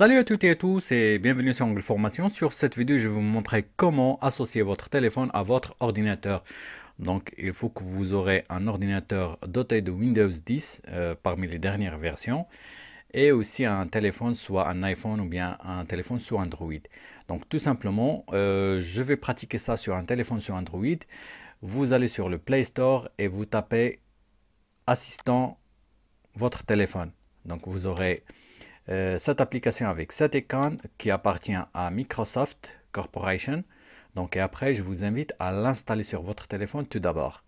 Salut à toutes et tous et bienvenue sur Angle Formation. Sur cette vidéo, je vais vous montrer comment associer votre téléphone à votre ordinateur. Donc, il faut que vous aurez un ordinateur doté de Windows 10 euh, parmi les dernières versions et aussi un téléphone, soit un iPhone ou bien un téléphone sur Android. Donc, tout simplement, euh, je vais pratiquer ça sur un téléphone sur Android. Vous allez sur le Play Store et vous tapez assistant votre téléphone. Donc, vous aurez euh, cette application avec cette icône qui appartient à Microsoft Corporation. Donc et après, je vous invite à l'installer sur votre téléphone tout d'abord.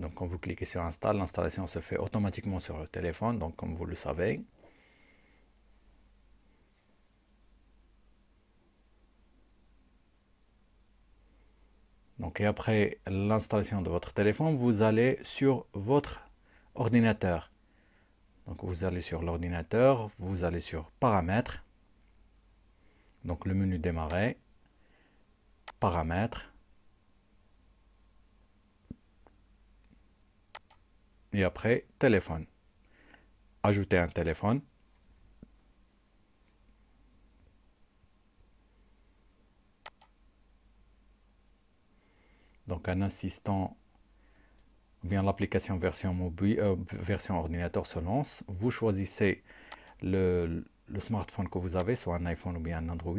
Donc quand vous cliquez sur Install, l'installation se fait automatiquement sur le téléphone, donc comme vous le savez. Donc et après l'installation de votre téléphone, vous allez sur votre ordinateur. Donc vous allez sur l'ordinateur, vous allez sur paramètres, donc le menu démarrer, paramètres, et après téléphone. Ajouter un téléphone. Donc un assistant bien l'application version, mobile, euh, version ordinateur se lance. Vous choisissez le, le, smartphone que vous avez, soit un iPhone ou bien un Android.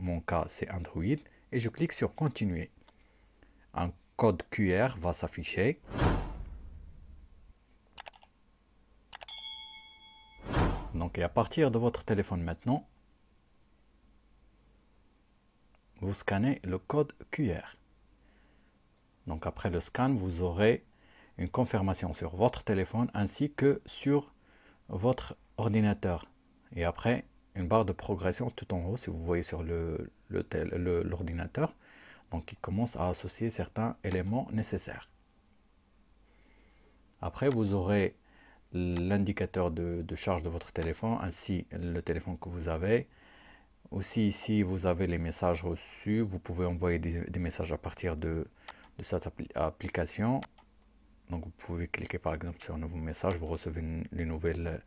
Mon cas, c'est Android. Et je clique sur Continuer. Un code QR va s'afficher. Donc, à partir de votre téléphone maintenant, vous scannez le code QR. Donc après le scan, vous aurez une confirmation sur votre téléphone ainsi que sur votre ordinateur. Et après, une barre de progression tout en haut, si vous voyez sur l'ordinateur, le, l'ordinateur donc il commence à associer certains éléments nécessaires. Après, vous aurez l'indicateur de, charge de votre téléphone, ainsi le téléphone que vous avez. Aussi ici, vous avez les messages reçus. Vous pouvez envoyer des, messages à partir de cette application. Donc vous pouvez cliquer par exemple sur un nouveau message, vous recevez les nouvelles euh,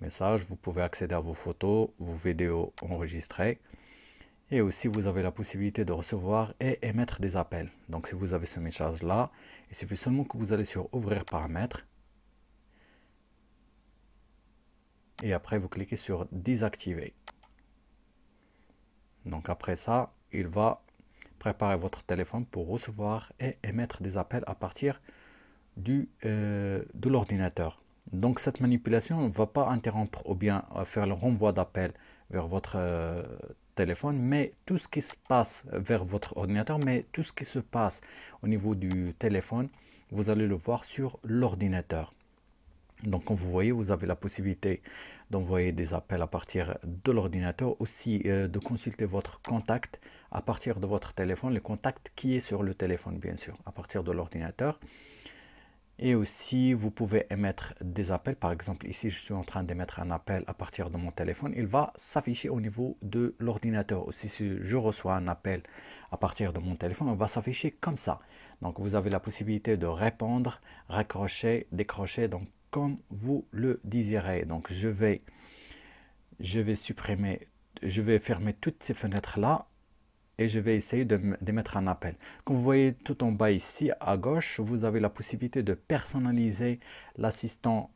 messages, vous pouvez accéder à vos photos, vos vidéos enregistrées. Et aussi vous avez la possibilité de recevoir et émettre des appels. Donc si vous avez ce message là, il suffit seulement que vous allez sur ouvrir paramètres. Et après vous cliquez sur désactiver. Donc après ça, il va préparer votre téléphone pour recevoir et émettre des appels à partir du, euh, de l'ordinateur. Donc cette manipulation ne va pas interrompre ou bien euh, faire le renvoi d'appel vers votre euh, téléphone, mais tout ce qui se passe vers votre ordinateur, mais tout ce qui se passe au niveau du téléphone, vous allez le voir sur l'ordinateur. Donc comme vous voyez, vous avez la possibilité d'envoyer des appels à partir de l'ordinateur, aussi de consulter votre contact à partir de votre téléphone, le contact qui est sur le téléphone bien sûr, à partir de l'ordinateur. Et aussi, vous pouvez émettre des appels. Par exemple, ici, je suis en train d'émettre un appel à partir de mon téléphone. Il va s'afficher au niveau de l'ordinateur. Aussi, si je reçois un appel à partir de mon téléphone, il va s'afficher comme ça. Donc, vous avez la possibilité de répondre, raccrocher, décrocher, donc comme vous le désirez. Donc, je vais, je vais supprimer, je vais fermer toutes ces fenêtres-là et je vais essayer de, mettre un appel. Comme vous voyez tout en bas ici à gauche, vous avez la possibilité de personnaliser l'assistant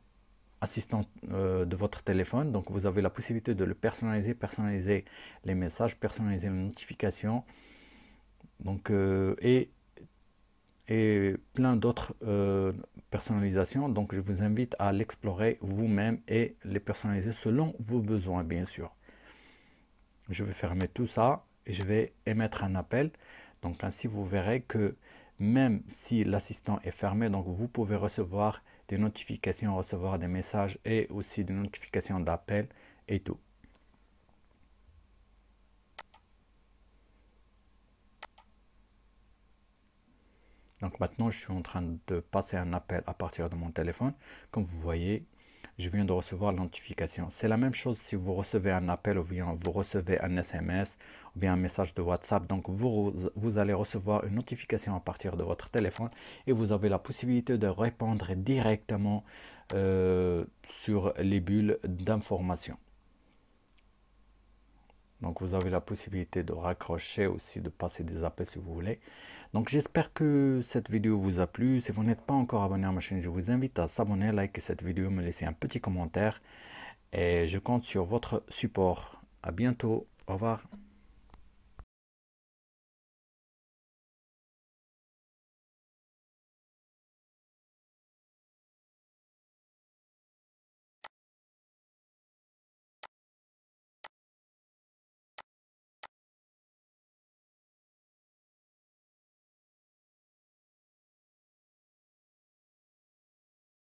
assistant, euh, de votre téléphone. Donc vous avez la possibilité de le personnaliser, personnaliser les messages, personnaliser les notifications. Donc euh, et et plein d'autres euh, personnalisations. Donc je vous invite à l'explorer vous-même et les personnaliser selon vos besoins, bien sûr. Je vais fermer tout ça je vais émettre un appel. Donc ainsi, vous verrez que même si l'assistant est fermé, donc vous pouvez recevoir des notifications, recevoir des messages et aussi des notifications d'appel et tout. Donc maintenant, je suis en train de passer un appel à partir de mon téléphone. Comme vous voyez, je viens de recevoir la notification. C'est la même chose si vous recevez un appel ou bien vous recevez un SMS ou bien un message de WhatsApp. Donc vous, vous allez recevoir une notification à partir de votre téléphone et vous avez la possibilité de répondre directement euh, sur les bulles d'information. Donc vous avez la possibilité de raccrocher aussi, de passer des appels si vous voulez. Donc j'espère que cette vidéo vous a plu. Si vous n'êtes pas encore abonné à ma chaîne, je vous invite à s'abonner, liker cette vidéo, me laisser un petit commentaire. Et je compte sur votre support. à bientôt. Au revoir.